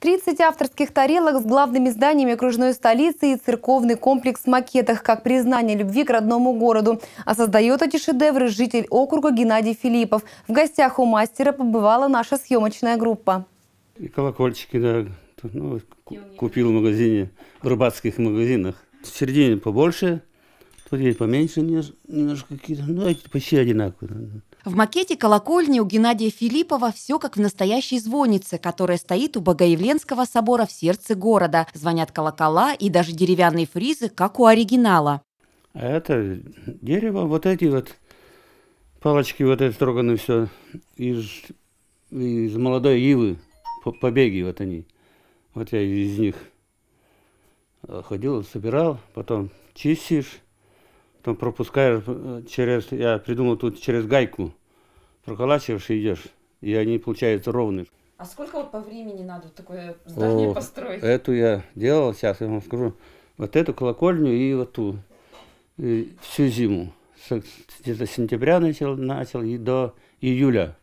30 авторских тарелок с главными зданиями окружной столицы и церковный комплекс в макетах как признание любви к родному городу. А создает эти шедевры житель округа Геннадий Филиппов. В гостях у мастера побывала наша съемочная группа. И колокольчики, да, ну, купил в магазине, в рыбацких магазинах. В середине побольше, тут есть поменьше немножко какие-то, ну, эти почти одинаковые. В макете колокольни у Геннадия Филиппова все как в настоящей звоннице, которая стоит у Богоявленского собора в сердце города. Звонят колокола и даже деревянные фризы, как у оригинала. А это дерево, вот эти вот палочки, вот эти строганы все из, из молодой ивы, побеги вот они. Вот я из них э, ходил, собирал, потом чистишь, потом пропускаешь э, через, я придумал тут через гайку, проколачиваешь и идешь, и они получаются ровные. А сколько вот по времени надо такое здание О, построить? Эту я делал, сейчас я вам скажу, вот эту колокольню и вот ту, и всю зиму. Где-то с сентября начал, начал и до июля.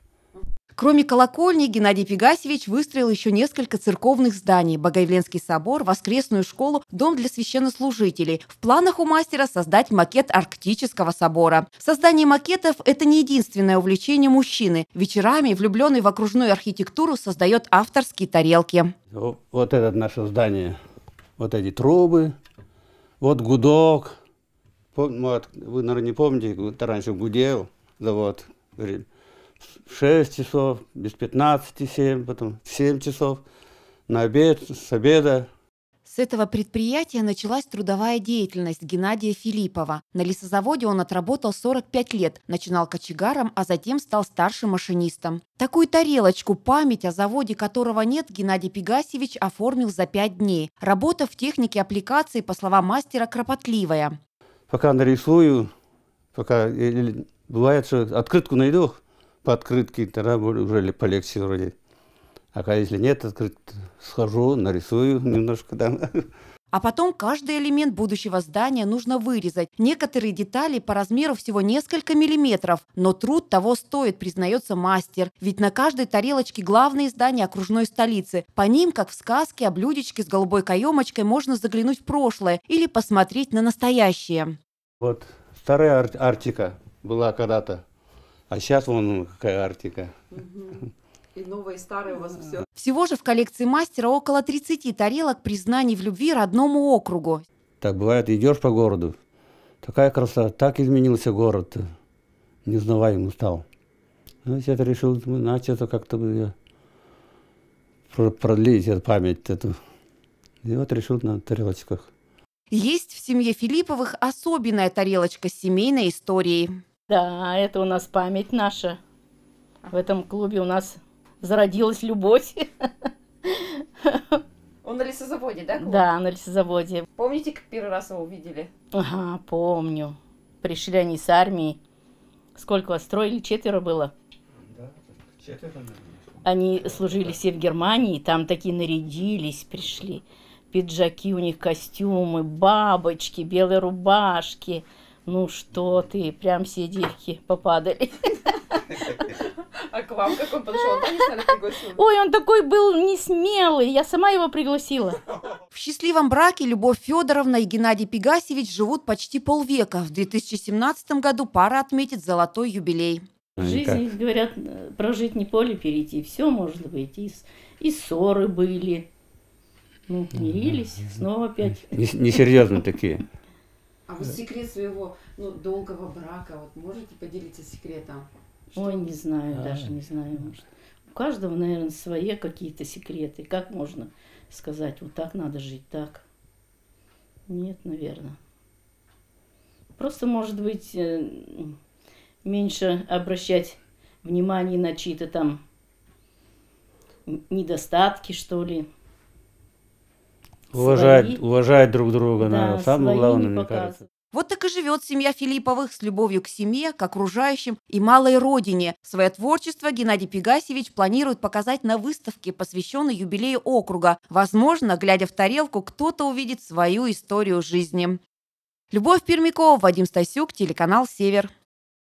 Кроме колокольни, Геннадий Пегасевич выстроил еще несколько церковных зданий – Богоявленский собор, воскресную школу, дом для священнослужителей. В планах у мастера создать макет Арктического собора. Создание макетов – это не единственное увлечение мужчины. Вечерами влюбленный в окружную архитектуру создает авторские тарелки. Ну, вот это наше здание, вот эти трубы, вот гудок. вы, наверное, не помните, раньше гудел завод. Говорит, в 6 часов, без 15 7, потом в 7 часов, на обед, с обеда. С этого предприятия началась трудовая деятельность Геннадия Филиппова. На лесозаводе он отработал 45 лет, начинал кочегаром, а затем стал старшим машинистом. Такую тарелочку, память о заводе которого нет, Геннадий Пегасевич оформил за пять дней. Работа в технике аппликации, по словам мастера, кропотливая. Пока нарисую, пока бывает, что открытку найду, по открытке, тогда уже по лекции вроде. А если нет открытки, схожу, нарисую немножко там. А потом каждый элемент будущего здания нужно вырезать. Некоторые детали по размеру всего несколько миллиметров. Но труд того стоит, признается мастер. Ведь на каждой тарелочке главные здания окружной столицы. По ним, как в сказке о блюдечке с голубой каемочкой, можно заглянуть в прошлое или посмотреть на настоящее. Вот старая Ар- Арктика была когда-то. А сейчас вон какая Арктика. И новое, и старое у вас все. Всего же в коллекции мастера около 30 тарелок признаний в любви родному округу. Так бывает, идешь по городу, такая красота, так изменился город, незнаваемым стал. Ну, я решил, значит, это как-то продлить эту память эту. И вот решил на тарелочках. Есть в семье Филипповых особенная тарелочка с семейной историей. Да, это у нас память наша. В этом клубе у нас зародилась любовь. Он на лесозаводе, да? Клуб? Да, на лесозаводе. Помните, как первый раз его увидели? Ага, помню. Пришли они с армии. Сколько вас строили? Четверо было? Да, четверо, наверное. Они служили все в Германии, там такие нарядились, пришли. Пиджаки у них, костюмы, бабочки, белые рубашки – ну что ты, прям все девки попадали. А к вам как он подошел? Он пригласил. Ой, он такой был не смелый, я сама его пригласила. В счастливом браке Любовь Федоровна и Геннадий Пегасевич живут почти полвека. В 2017 году пара отметит золотой юбилей. Жизнь, как? говорят, прожить не поле перейти, все может быть. И, и ссоры были, ну, мирились, снова опять. Несерьезно такие. А вот секрет своего ну, долгого брака, вот можете поделиться секретом? Что? Ой, не знаю, а, даже не знаю. Может. У каждого, наверное, свои какие-то секреты. Как можно сказать, вот так надо жить, так? Нет, наверное. Просто, может быть, э, меньше обращать внимание на чьи-то там недостатки, что ли. Уважать, свои... уважать друг друга да, надо. Самое главное, мне кажется. Вот так и живет семья Филипповых с любовью к семье, к окружающим и малой родине. Свое творчество Геннадий Пегасевич планирует показать на выставке, посвященной юбилею округа. Возможно, глядя в тарелку, кто-то увидит свою историю жизни. Любовь Пермякова, Вадим Стасюк, телеканал «Север».